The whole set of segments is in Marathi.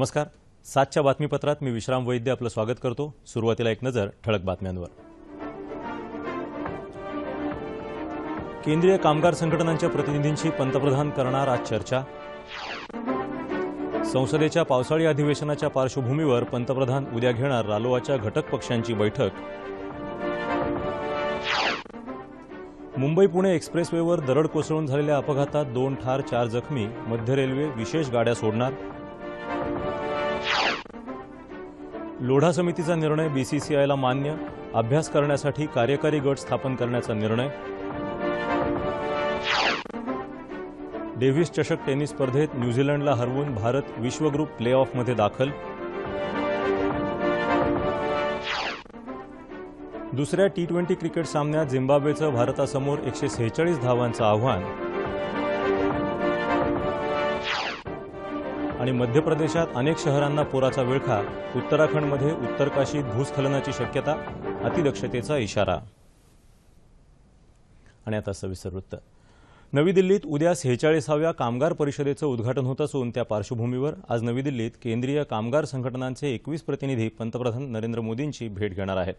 नमस्कार सातच्या बातमीपत्रात मी विश्राम वैद्य आपलं स्वागत करतो सुरुवातीला एक नजर ठळक बातम्यांवर केंद्रीय कामगार संघटनांच्या प्रतिनिधींशी पंतप्रधान करणार आज चर्चा संसदेच्या पावसाळी अधिवेशनाच्या पार्श्वभूमीवर पंतप्रधान उद्या घेणार रालोआच्या घटक पक्षांची बैठक मुंबई पुणे एक्सप्रेसवेवर दरड कोसळून झालेल्या अपघातात दोन ठार चार जखमी मध्य रेल्वे विशेष गाड्या सोडणार लोढा समितीचा निर्णय बी सी सी आयला मान्य अभ्यास करण्यासाठी कार्यकारी गट स्थापन करण्याचा निर्णय डेव्हिस चषक टेनिस स्पर्धेत न्यूझीलंडला हरवून भारत विश्वग्रुप प्ले ऑफमध्ये दाखल दुसऱ्या टी ट्वेंटी क्रिकेट सामन्यात झिम्बाब्वेचं भारतासमोर एकशे सेहेचाळीस धावांचं आव्हान आणि मध्य प्रदेशात अनेक शहरांना पुराचा विळखा उत्तराखंडमध्ये उत्तरकाशीत भूस्खलनाची शक्यता अतिदक्षतेचा इशारा आणि आता सविस्तर वृत्त नवी दिल्लीत उद्या सेहेचाळीसाव्या कामगार परिषदेचं उद्घाटन होत असून त्या पार्श्वभूमीवर आज नवी दिल्लीत केंद्रीय कामगार संघटनांचे एकवीस प्रतिनिधी पंतप्रधान नरेंद्र मोदींची भेट घेणार आहेत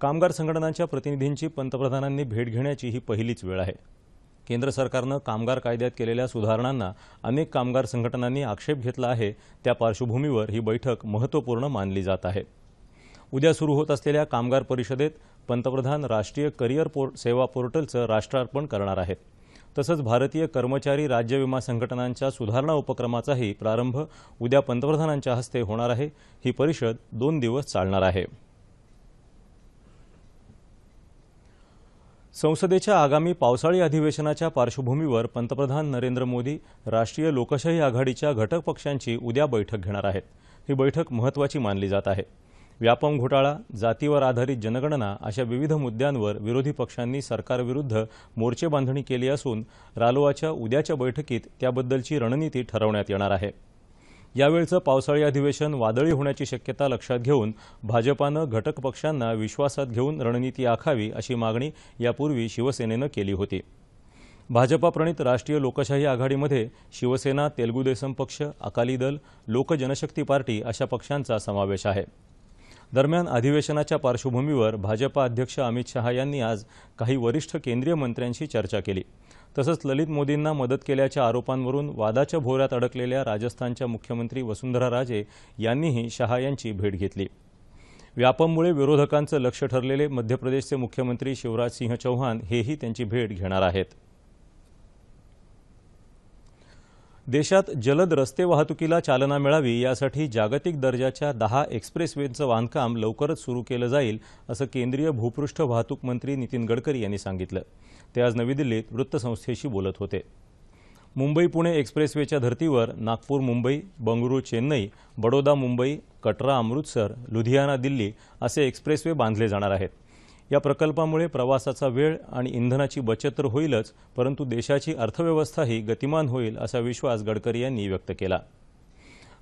कामगार संघटनांच्या प्रतिनिधींची पंतप्रधानांनी भेट घेण्याची ही पहिलीच वेळ आहे केंद्र सरकारनं कामगार कायद्यात केलेल्या सुधारणांना अनेक कामगार संघटनांनी आक्षेप घेतला आहे त्या पार्श्वभूमीवर ही बैठक महत्त्वपूर्ण मानली जात आहे उद्या सुरू होत असलेल्या कामगार परिषदेत पंतप्रधान राष्ट्रीय करिअर सेवा पोर्टलचं राष्ट्रार्पण करणार आहेत तसंच भारतीय कर्मचारी राज्य विमा संघटनांच्या सुधारणा उपक्रमाचाही प्रारंभ उद्या पंतप्रधानांच्या हस्ते होणार आहे ही परिषद दोन दिवस चालणार आहे संसदेच्या आगामी पावसाळी अधिवेशनाच्या पार्श्वभूमीवर पंतप्रधान नरेंद्र मोदी राष्ट्रीय लोकशाही आघाडीच्या घटक पक्षांची उद्या बैठक घेणार आहेत ही बैठक महत्त्वाची मानली जात आहे व्यापम घोटाळा जातीवर आधारित जनगणना अशा विविध मुद्द्यांवर विरोधी पक्षांनी सरकारविरुद्ध मोर्चे बांधणी केली असून रालोआच्या उद्याच्या बैठकीत त्याबद्दलची रणनीती ठरवण्यात येणार आहे यावेळचं पावसाळी अधिवेशन वादळी होण्याची शक्यता लक्षात घेऊन भाजपानं घटक पक्षांना विश्वासात घेऊन रणनीती आखावी अशी मागणी यापूर्वी शिवसेनेनं केली होती भाजपाप्रणित राष्ट्रीय लोकशाही आघाडीमध्ये शिवसेना तेलगू देसम पक्ष अकाली दल लोक जनशक्ती पार्टी अशा पक्षांचा समावेश आहे दरम्यान अधिवेशनाच्या पार्श्वभूमीवर भाजपा अध्यक्ष अमित शहा यांनी आज काही वरिष्ठ केंद्रीय मंत्र्यांशी चर्चा केली तसंच ललित मोदींना मदत केल्याच्या आरोपांवरून वादाच्या भोऱ्यात अडकलेल्या राजस्थानच्या मुख्यमंत्री वसुंधरा राजे यांनीही शहा यांची भेट घेतली व्यापममुळे विरोधकांचं लक्ष ठरलेले मध्य प्रदेशचे मुख्यमंत्री शिवराज सिंह चौहान हेही त्यांची भेट घेणार आहेत देशात जलद रस्ते वाहतुकीला चालना मिळावी यासाठी जागतिक दर्जाच्या दहा एक्सप्रेसवेचं बांधकाम लवकरच सुरू केलं जाईल असं केंद्रीय भूपृष्ठ वाहतूक मंत्री नितीन गडकरी यांनी सांगितलं ते आज नवी दिल्लीत वृत्तसंस्थेशी बोलत होते मुंबई पुणे एक्सप्रेसवेच्या धर्तीवर नागपूर मुंबई बंगळुरू चेन्नई बडोदा मुंबई कटरा अमृतसर लुधियाना दिल्ली असे एक्सप्रेसवे बांधले जाणार आहेत या प्रकल्पामुळे प्रवासाचा वेळ आणि इंधनाची बचत तर होईलच परंतु देशाची अर्थव्यवस्थाही गतिमान होईल असा विश्वास गडकरी यांनी व्यक्त केला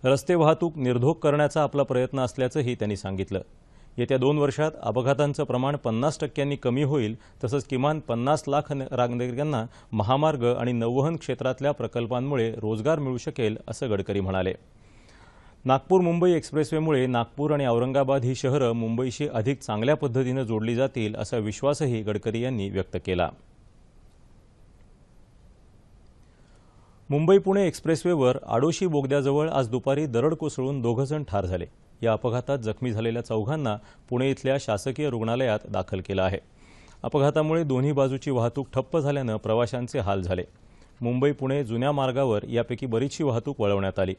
रस्ते वाहतूक निर्धोक करण्याचा आपला प्रयत्न असल्याचंही त्यांनी सांगितलं येत्या दोन वर्षात अपघातांचं प्रमाण पन्नास टक्क्यांनी कमी होईल तसंच किमान पन्नास लाख नागरिकांना महामार्ग आणि नौवहन क्षेत्रातल्या प्रकल्पांमुळे रोजगार मिळू शकेल असं गडकरी म्हणाले नागपूर मुंबई एक्सप्रेसवेमुळे नागपूर आणि औरंगाबाद ही शहरं मुंबईशी अधिक चांगल्या पद्धतीनं जोडली जातील असा विश्वासही गडकरी यांनी व्यक्त केला मुंबई पुणे एक्सप्रेसवेवर आडोशी बोगद्याजवळ आज दुपारी दरड कोसळून दोघंजण ठार झाले या अपघातात जखमी झालेल्या चौघांना पुणे इथल्या शासकीय रुग्णालयात दाखल केलं आहे अपघातामुळे दोन्ही बाजूची वाहतूक ठप्प झाल्यानं प्रवाशांचे हाल झाले मुंबई पुणे जुन्या मार्गावर यापैकी बरीचशी वाहतूक वळवण्यात आली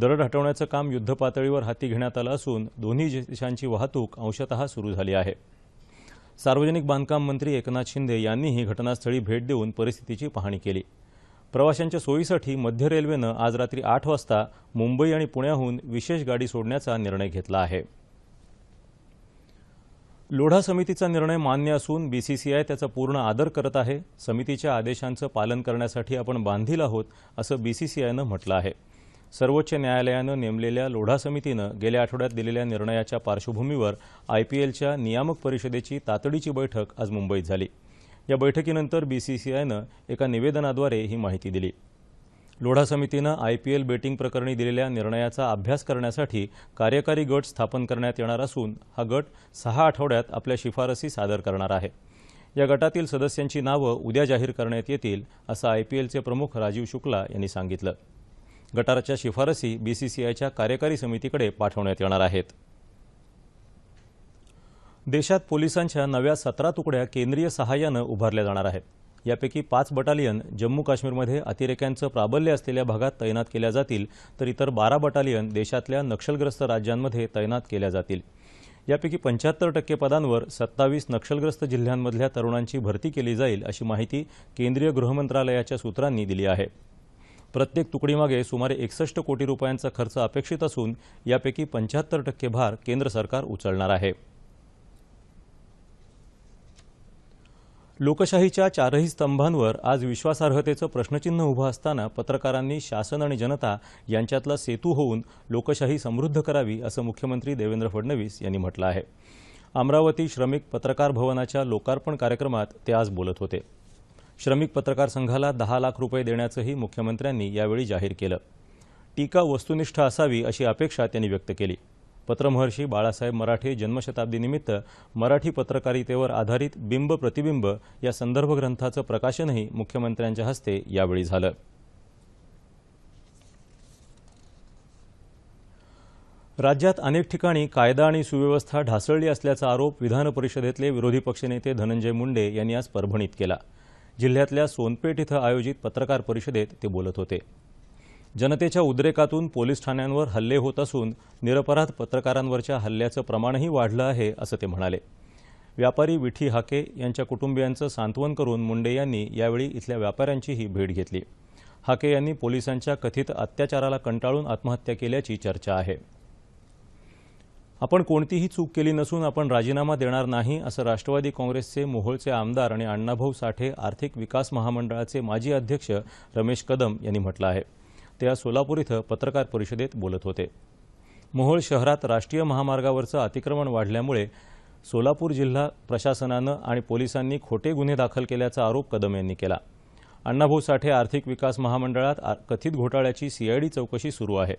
दरड हटवण्याचं काम युद्धपातळीवर हाती घेण्यात आलं असून दोन्ही देशांची वाहतूक अंशतः सुरू झाली आहे सार्वजनिक बांधकाम मंत्री एकनाथ शिंदे यांनीही घटनास्थळी भेट देऊन परिस्थितीची पाहणी केली प्रवाशांच्या सोयीसाठी मध्य रेल्वेनं आज रात्री आठ वाजता मुंबई आणि पुण्याहून विशेष गाडी सोडण्याचा निर्णय घेतला आहे लोढा समितीचा निर्णय मान्य असून बीसीसीआय त्याचा पूर्ण आदर करत आहे समितीच्या आदेशांचं पालन करण्यासाठी आपण बांधील आहोत असं बीसीसीआयनं म्हटलं आहे सर्वोच्च न्यायालयानं नेमलेल्या लोढा समितीनं गेल्या आठवड्यात दिलेल्या निर्णयाच्या पार्श्वभूमीवर आय पी एलच्या नियामक परिषदेची तातडीची बैठक आज मुंबईत झाली या बैठकीनंतर बीसीसीआयनं एका निवेदनाद्वारे ही माहिती दिली लोढा समितीनं आय पी एल बेटिंग प्रकरणी दिलेल्या निर्णयाचा अभ्यास करण्यासाठी कार्यकारी गट स्थापन करण्यात येणार असून हा गट सहा आठवड्यात आपल्या शिफारसी सादर करणार आहे या गटातील सदस्यांची नावं उद्या जाहीर करण्यात येतील असं आय पी एलचे प्रमुख राजीव शुक्ला यांनी सांगितलं गटाराच्या शिफारसी बीसीसीआयच्या कार्यकारी समितीकडे पाठवण्यात येणार आहेत देशात पोलिसांच्या नव्या सतरा तुकड्या केंद्रीय सहाय्यानं उभारल्या जाणार आहेत यापैकी पाच बटालियन जम्मू काश्मीरमध्ये अतिरेक्यांचं प्राबल्य असलेल्या भागात तैनात केल्या जातील तर इतर बारा बटालियन देशातल्या नक्षलग्रस्त राज्यांमध्ये तैनात केल्या जातील यापैकी पंच्याहत्तर टक्के पदांवर सत्तावीस नक्षलग्रस्त जिल्ह्यांमधल्या तरुणांची भरती केली जाईल अशी माहिती केंद्रीय गृहमंत्रालयाच्या सूत्रांनी दिली आहे प्रत्येक तुकडीमागे सुमारे एकसष्ट कोटी रुपयांचा खर्च अपेक्षित असून यापैकी पंच्याहत्तर टक्के भार केंद्र सरकार उचलणार आहे लोकशाहीच्या चारही स्तंभांवर आज विश्वासार्हतेचं प्रश्नचिन्ह उभं असताना पत्रकारांनी शासन आणि जनता यांच्यातला सेतू होऊन लोकशाही समृद्ध करावी असं मुख्यमंत्री देवेंद्र फडणवीस यांनी म्हटलं आहे अमरावती श्रमिक पत्रकार भवनाच्या लोकार्पण कार्यक्रमात ते आज बोलत होते श्रमिक पत्रकार संघाला दहा लाख रुपये देण्याचंही मुख्यमंत्र्यांनी यावेळी जाहीर केलं टीका वस्तुनिष्ठ असावी अशी अपेक्षा त्यांनी व्यक्त केली पत्रमहर्षी बाळासाहेब मराठे जन्मशताब्दीनिमित्त मराठी पत्रकारितेवर आधारित बिंब प्रतिबिंब या संदर्भ ग्रंथाचं प्रकाशनही मुख्यमंत्र्यांच्या हस्ते यावेळी झालं राज्यात अनेक ठिकाणी कायदा आणि सुव्यवस्था ढासळली असल्याचा आरोप विधान परिषदेतले विरोधी पक्षनेते धनंजय मुंडे यांनी आज परभणीत केला जिल्ह्यातल्या सोनपेठ इथं आयोजित पत्रकार परिषदेत ते बोलत होते जनतेच्या उद्रेकातून पोलीस ठाण्यांवर हल्ले होत असून निरपराध पत्रकारांवरच्या हल्ल्याचं प्रमाणही वाढलं आहे असं ते म्हणाले व्यापारी विठी हाके यांच्या कुटुंबियांचं सांत्वन करून मुंडे यांनी यावेळी इथल्या व्यापाऱ्यांचीही भेट घेतली हाके यांनी पोलिसांच्या कथित अत्याचाराला कंटाळून आत्महत्या केल्याची चर्चा आहे आपण कोणतीही चूक केली नसून आपण राजीनामा देणार नाही असं राष्ट्रवादी काँग्रेसचे मोहोळचे आमदार आणि अण्णाभाऊ साठे आर्थिक विकास महामंडळाचे माजी अध्यक्ष रमेश कदम यांनी म्हटलं आहे ते आज सोलापूर इथं पत्रकार परिषदेत बोलत होते मोहोळ शहरात राष्ट्रीय महामार्गावरचं अतिक्रमण वाढल्यामुळे सोलापूर जिल्हा प्रशासनानं आणि पोलिसांनी खोटे गुन्हे दाखल केल्याचा आरोप कदम यांनी केला अण्णाभाऊ साठे आर्थिक विकास महामंडळात कथित घोटाळ्याची सीआयडी चौकशी सुरू आहे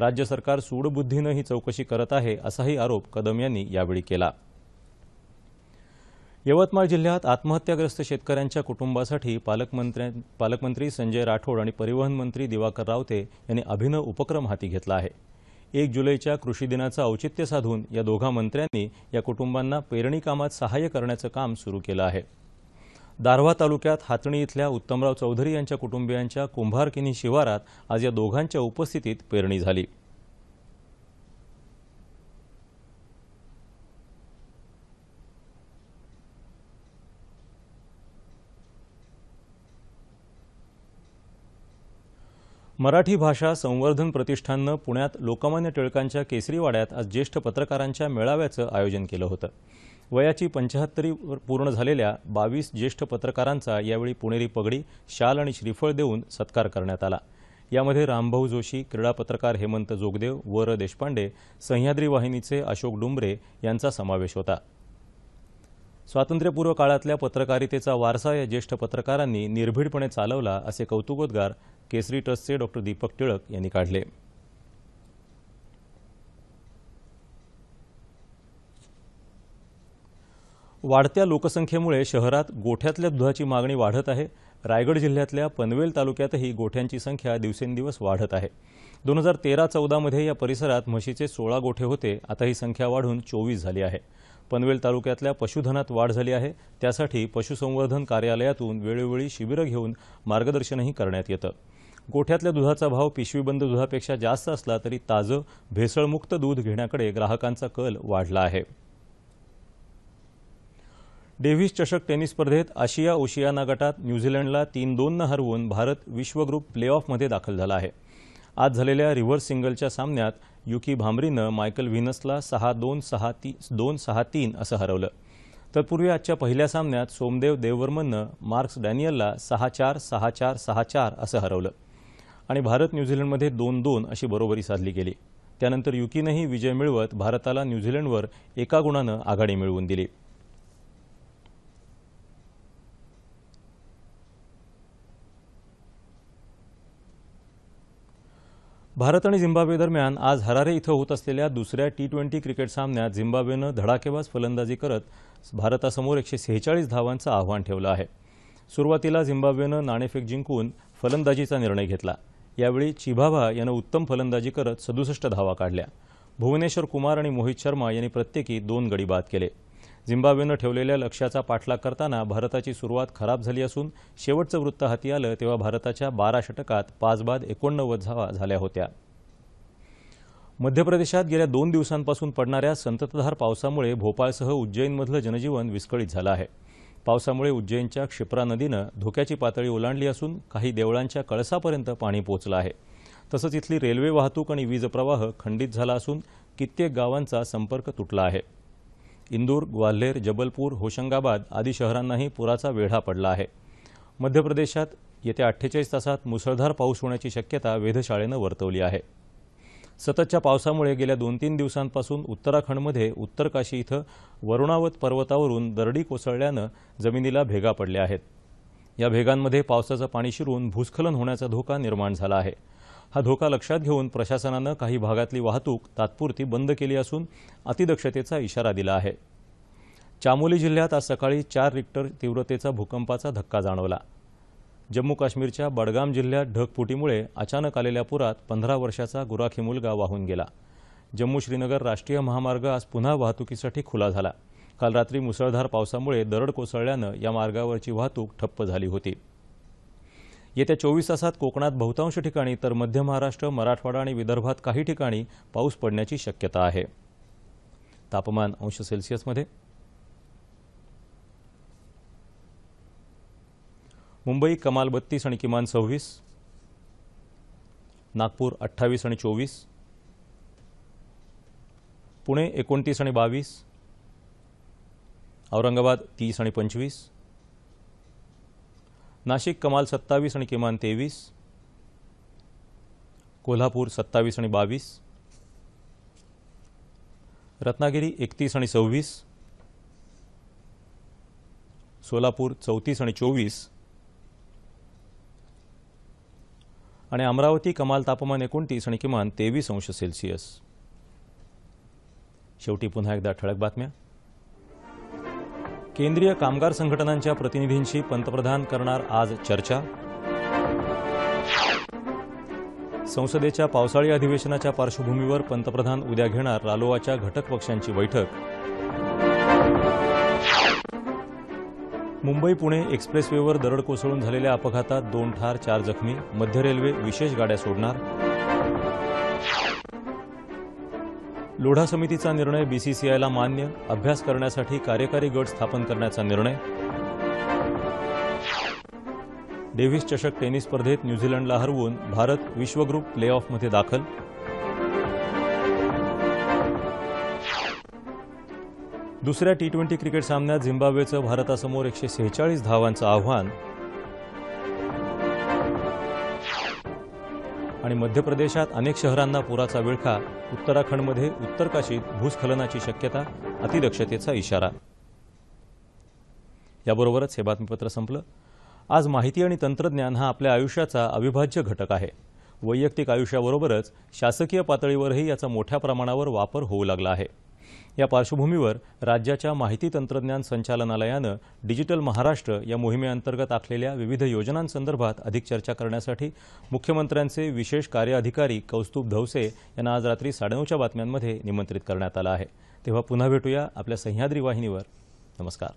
राज्य सरकार सूडबुद्धीनं ही चौकशी करत आहे असाही आरोप कदम यांनी यावेळी केला यवतमाळ जिल्ह्यात आत्महत्याग्रस्त शेतकऱ्यांच्या कुटुंबासाठी पालकमंत्री पालकमंत्री संजय राठोड आणि परिवहन मंत्री दिवाकर रावते यांनी अभिनव उपक्रम हाती घेतला आहे एक जुलैच्या कृषी दिनाचं औचित्य साधून या दोघा मंत्र्यांनी या कुटुंबांना पेरणी कामात सहाय्य करण्याचं काम सुरू केलं आहे दारव्हा तालुक्यात हातणी इथल्या उत्तमराव चौधरी यांच्या कुटुंबियांच्या कुंभारकिनी शिवारात आज या दोघांच्या उपस्थितीत पेरणी झाली मराठी भाषा संवर्धन प्रतिष्ठाननं पुण्यात लोकमान्य टिळकांच्या केसरीवाड्यात आज ज्येष्ठ पत्रकारांच्या मेळाव्याचं आयोजन केलं होतं वयाची पंचाहत्तरी पूर्ण झालेल्या बावीस ज्येष्ठ पत्रकारांचा यावेळी पुणेरी पगडी शाल आणि श्रीफळ देऊन सत्कार करण्यात आला यामध्ये रामभाऊ जोशी क्रीडा पत्रकार हेमंत जोगदेव वर देशपांडे सह्याद्री वाहिनीचे अशोक डुंबरे यांचा समावेश होता स्वातंत्र्यपूर्व काळातल्या पत्रकारितेचा वारसा या ज्येष्ठ पत्रकारांनी निर्भीडपणे चालवला असे कौतुकोद्गार केसरी ट्रस्टचे डॉक्टर दीपक टिळक यांनी काढले वाढत्या लोकसंख्येमुळे शहरात गोठ्यातल्या दुधाची मागणी वाढत आहे रायगड जिल्ह्यातल्या पनवेल तालुक्यातही गोठ्यांची संख्या दिवसेंदिवस वाढत आहे दोन हजार तेरा चौदामध्ये या परिसरात म्हशीचे सोळा गोठे होते आता ही संख्या वाढून चोवीस झाली आहे पनवेल तालुक्यातल्या पशुधनात वाढ झाली आहे त्यासाठी पशुसंवर्धन कार्यालयातून वेळोवेळी शिबिरं घेऊन मार्गदर्शनही करण्यात येतं गोठ्यातल्या दुधाचा भाव पिशवीबंद दुधापेक्षा जास्त असला तरी ताजं भेसळमुक्त दूध घेण्याकडे ग्राहकांचा कल वाढला आहे डेव्हिस चषक टेनिस स्पर्धेत आशिया ओशियाना गटात न्यूझीलंडला तीन दोननं हरवून भारत विश्वग्रुप प्ले ऑफमध्ये दाखल झाला आहे आज झालेल्या रिव्हर्स सिंगलच्या सामन्यात युकी भांबरीनं मायकल व्हिनसला सहा दोन सहा ती दोन सहा तीन असं हरवलं तत्पूर्वी आजच्या पहिल्या सामन्यात सोमदेव देववर्मननं मार्क्स डॅनियलला सहा चार सहा चार सहा चार असं हरवलं आणि भारत न्यूझीलंडमध्ये दोन दोन अशी बरोबरी साधली गेली त्यानंतर युकीनंही विजय मिळवत भारताला न्यूझीलंडवर एका गुणानं आघाडी मिळवून दिली भारत आणि झिम्बाब्वे दरम्यान आज हरारे इथं होत असलेल्या दुसऱ्या टी ट्वेंटी क्रिकेट सामन्यात झिम्बाब्वेनं धडाकेबाज फलंदाजी करत भारतासमोर एकशे सेहेचाळीस धावांचं आव्हान ठेवलं आहे सुरुवातीला झिम्बाब्वेनं नाणेफेक जिंकून फलंदाजीचा निर्णय घेतला यावेळी चिभाभा यानं उत्तम फलंदाजी करत सदुसष्ट धावा काढल्या भुवनेश्वर कुमार आणि मोहित शर्मा यांनी प्रत्येकी दोन गडी बाद केले झिम्बाब्वेनं ठेवलेल्या लक्ष्याचा पाठलाग करताना भारताची सुरुवात खराब झाली असून शेवटचं वृत्त हाती आलं तेव्हा भारताच्या बारा षटकात पाच बाद एकोणनव्वद धावा झाल्या होत्या मध्य प्रदेशात गेल्या दोन दिवसांपासून पडणाऱ्या संततधार पावसामुळे भोपाळसह उज्जैनमधलं जनजीवन विस्कळीत झालं आहे पावसामुळे उज्जैनच्या क्षिप्रा नदीनं धोक्याची पातळी ओलांडली असून काही देवळांच्या कळसापर्यंत पाणी पोचलं आहे तसंच इथली रेल्वे वाहतूक आणि वीज प्रवाह खंडित झाला असून कित्येक गावांचा संपर्क तुटला आहे इंदूर ग्वाल्हेर जबलपूर होशंगाबाद आदी शहरांनाही पुराचा वेढा पडला आहे मध्य प्रदेशात येत्या अठ्ठेचाळीस तासात मुसळधार पाऊस होण्याची शक्यता वेधशाळेनं वर्तवली आहे सततच्या पावसामुळे गेल्या दोन तीन दिवसांपासून उत्तराखंडमध्ये उत्तरकाशी इथं वरुणावत पर्वतावरून दरडी कोसळल्यानं जमिनीला भेगा पडल्या आहेत या भेगांमध्ये पावसाचं पाणी शिरून भूस्खलन होण्याचा धोका निर्माण झाला आहे हा धोका लक्षात घेऊन प्रशासनानं काही भागातली वाहतूक तात्पुरती बंद केली असून अतिदक्षतेचा इशारा दिला आहे चामोली जिल्ह्यात आज सकाळी चार रिक्टर तीव्रतेचा भूकंपाचा धक्का जाणवला जम्मू काश्मीरच्या बडगाम जिल्ह्यात ढगफुटीमुळे अचानक आलेल्या पुरात पंधरा वर्षाचा गुराखी मुलगा वाहून गेला जम्मू श्रीनगर राष्ट्रीय महामार्ग आज पुन्हा वाहतुकीसाठी खुला झाला काल रात्री मुसळधार पावसामुळे दरड कोसळल्यानं या मार्गावरची वाहतूक ठप्प झाली होती येत्या चोवीस तासात कोकणात बहुतांश ठिकाणी तर मध्य महाराष्ट्र मराठवाडा आणि विदर्भात काही ठिकाणी पाऊस पडण्याची शक्यता आहे तापमान अंश सेल्सिअसमध्ये मुंबई कमाल बत्तीस आणि किमान सव्वीस नागपूर अठ्ठावीस आणि चोवीस पुणे एकोणतीस आणि बावीस औरंगाबाद तीस आणि पंचवीस नाशिक कमाल सत्तावीस आणि किमान तेवीस कोल्हापूर सत्तावीस आणि बावीस रत्नागिरी एकतीस आणि सव्वीस सोलापूर चौतीस आणि चोवीस आणि अमरावती कमाल तापमान एकोणतीस आणि किमान तेवीस अंश सेल्सिअस शेवटी पुन्हा एकदा ठळक बातम्या केंद्रीय कामगार संघटनांच्या प्रतिनिधींशी पंतप्रधान करणार आज चर्चा संसदेच्या पावसाळी अधिवेशनाच्या पार्श्वभूमीवर पंतप्रधान उद्या घेणार रालोआच्या घटक पक्षांची बैठक मुंबई पुणे एक्सप्रेसवेवर दरड कोसळून झालेल्या अपघातात दोन ठार चार जखमी मध्य रेल्वे विशेष गाड्या सोडणार लोढा समितीचा निर्णय बीसीसीआयला मान्य अभ्यास करण्यासाठी कार्यकारी गट स्थापन करण्याचा निर्णय डेव्हिस चषक टेनिस स्पर्धेत न्यूझीलंडला हरवून भारत विश्वग्रुप प्ले ऑफमध्ये दाखल दुसऱ्या टी ट्वेंटी क्रिकेट सामन्यात झिम्बाब्वेचं भारतासमोर एकशे सेहेचाळीस धावांचं आव्हान आणि मध्य प्रदेशात अनेक शहरांना पुराचा विळखा उत्तराखंडमध्ये उत्तरकाशीत भूस्खलनाची शक्यता अतिदक्षतेचा इशारा याबरोबरच हे बातमीपत्र संपलं आज माहिती आणि तंत्रज्ञान हा आपल्या आयुष्याचा अविभाज्य घटक आहे वैयक्तिक आयुष्याबरोबरच शासकीय पातळीवरही याचा मोठ्या प्रमाणावर वापर होऊ लागला आहे या पार्श्वभूमीवर राज्याच्या माहिती तंत्रज्ञान संचालनालयानं डिजिटल महाराष्ट्र या मोहिमेअंतर्गत आखलेल्या विविध योजनांसंदर्भात अधिक चर्चा करण्यासाठी मुख्यमंत्र्यांचे विशेष कार्याधिकारी कौस्तुभ धवसे यांना आज रात्री साडेनऊच्या बातम्यांमध्ये निमंत्रित करण्यात आलं आहे तेव्हा पुन्हा भेटूया आपल्या सह्याद्री वाहिनीवर नमस्कार